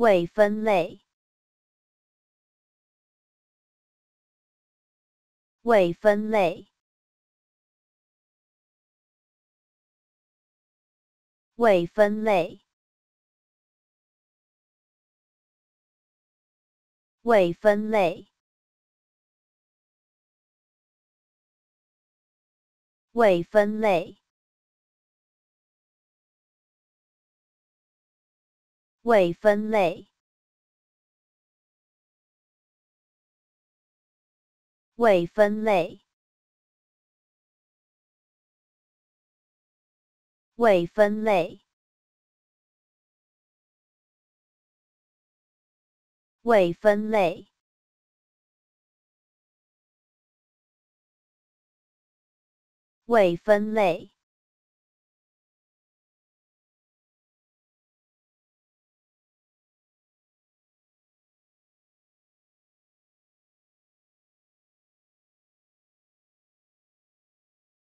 未分类。未分类。未分类。未分类。未分类。未分类。未分类。未分类。未分类。未分类。